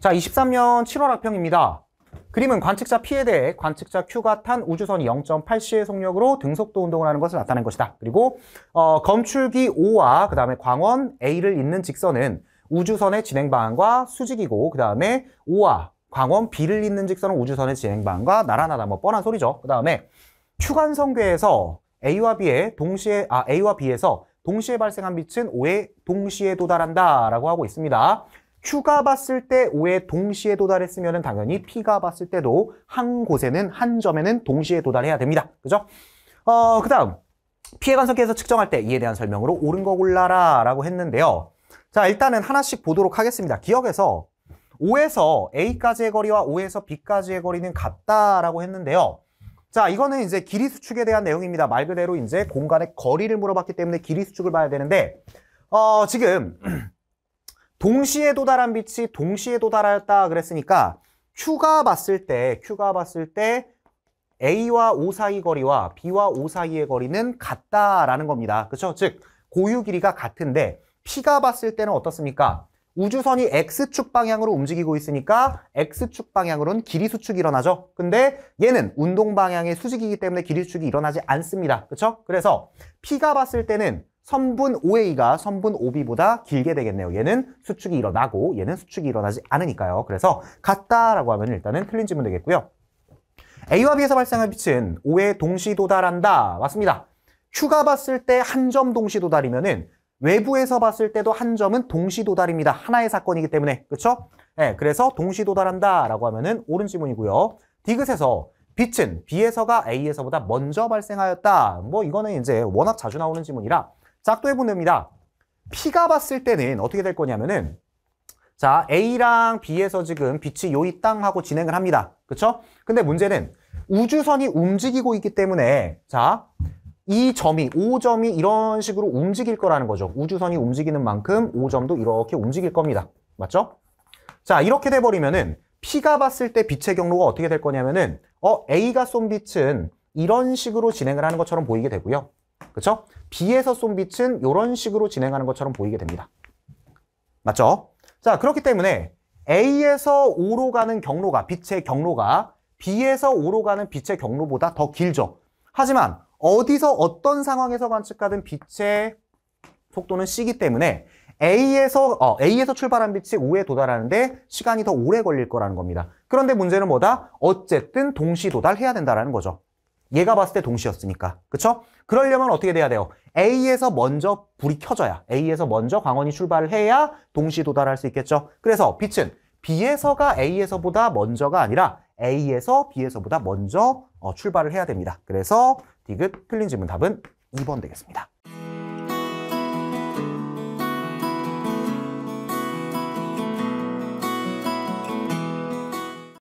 자, 23년 7월 학평입니다. 그림은 관측자 P에 대해 관측자 Q가 탄 우주선이 0.8C의 속력으로 등속도 운동을 하는 것을 나타낸 것이다. 그리고 어, 검출기 O와 그 다음에 광원 A를 잇는 직선은 우주선의 진행 방향과 수직이고 그 다음에 O와 광원 B를 잇는 직선은 우주선의 진행 방향과 나란하다. 뭐 뻔한 소리죠. 그 다음에 추간성계에서 A와 B의 동시에 아 A와 B에서 동시에 발생한 빛은 O에 동시에 도달한다라고 하고 있습니다. Q가 봤을 때 O에 동시에 도달했으면 당연히 P가 봤을 때도 한 곳에는 한 점에는 동시에 도달해야 됩니다. 그죠? 어, 그 다음 피해 간섭에서 측정할 때 이에 대한 설명으로 옳은 거 골라라 라고 했는데요. 자 일단은 하나씩 보도록 하겠습니다. 기억에서 O에서 A까지의 거리와 O에서 B까지의 거리는 같다라고 했는데요. 자, 이거는 이제 길이 수축에 대한 내용입니다. 말 그대로 이제 공간의 거리를 물어봤기 때문에 길이 수축을 봐야 되는데, 어, 지금 동시에 도달한 빛이 동시에 도달하였다 그랬으니까 Q가 봤을 때 Q가 봤을 때 A와 O 사이 거리와 B와 O 사이의 거리는 같다라는 겁니다. 그렇죠? 즉 고유 길이가 같은데 P가 봤을 때는 어떻습니까? 우주선이 X축 방향으로 움직이고 있으니까 X축 방향으로는 길이 수축이 일어나죠. 근데 얘는 운동 방향의 수직이기 때문에 길이 수축이 일어나지 않습니다. 그렇죠? 그래서 P가 봤을 때는 선분 OA가 선분 OB보다 길게 되겠네요. 얘는 수축이 일어나고 얘는 수축이 일어나지 않으니까요. 그래서 같다라고 하면 일단은 틀린 질문 되겠고요. A와 B에서 발생한 빛은 O에 동시 도달한다. 맞습니다. Q가 봤을 때 한 점 동시 도달이면은 외부에서 봤을 때도 한 점은 동시 도달입니다. 하나의 사건이기 때문에. 그렇죠? 네, 그래서 동시 도달한다라고 하면은 옳은 지문이고요. 디귿에서 빛은 B에서가 A에서보다 먼저 발생하였다. 뭐 이거는 이제 워낙 자주 나오는 지문이라 짝도 해보냅니다. P가 봤을 때는 어떻게 될 거냐면은 자 A랑 B에서 지금 빛이 요이 땅 하고 진행을 합니다. 그렇죠? 근데 문제는 우주선이 움직이고 있기 때문에 자 이 점이, 5점이 이런 식으로 움직일 거라는 거죠. 우주선이 움직이는 만큼 5점도 이렇게 움직일 겁니다. 맞죠? 자 이렇게 돼버리면은 P가 봤을 때 빛의 경로가 어떻게 될 거냐면은 어 A가 쏜 빛은 이런 식으로 진행을 하는 것처럼 보이게 되고요. 그렇죠? B에서 쏜 빛은 이런 식으로 진행하는 것처럼 보이게 됩니다. 맞죠? 자, 그렇기 때문에 A에서 O로 가는 경로가, 빛의 경로가 B에서 O로 가는 빛의 경로보다 더 길죠. 하지만 어디서 어떤 상황에서 관측하든 빛의 속도는 C이기 때문에 A에서 어, A에서 출발한 빛이 O에 도달하는데 시간이 더 오래 걸릴 거라는 겁니다. 그런데 문제는 뭐다? 어쨌든 동시 도달해야 된다는 거죠. 얘가 봤을 때 동시였으니까. 그죠 그러려면 어떻게 돼야 돼요? A에서 먼저 불이 켜져야, A에서 먼저 광원이 출발을 해야 동시 도달할 수 있겠죠? 그래서 빛은 B에서가 A에서보다 먼저가 아니라 A에서 B에서보다 먼저 어, 출발을 해야 됩니다. 그래서 디귿 틀린 질문 답은 2번 되겠습니다.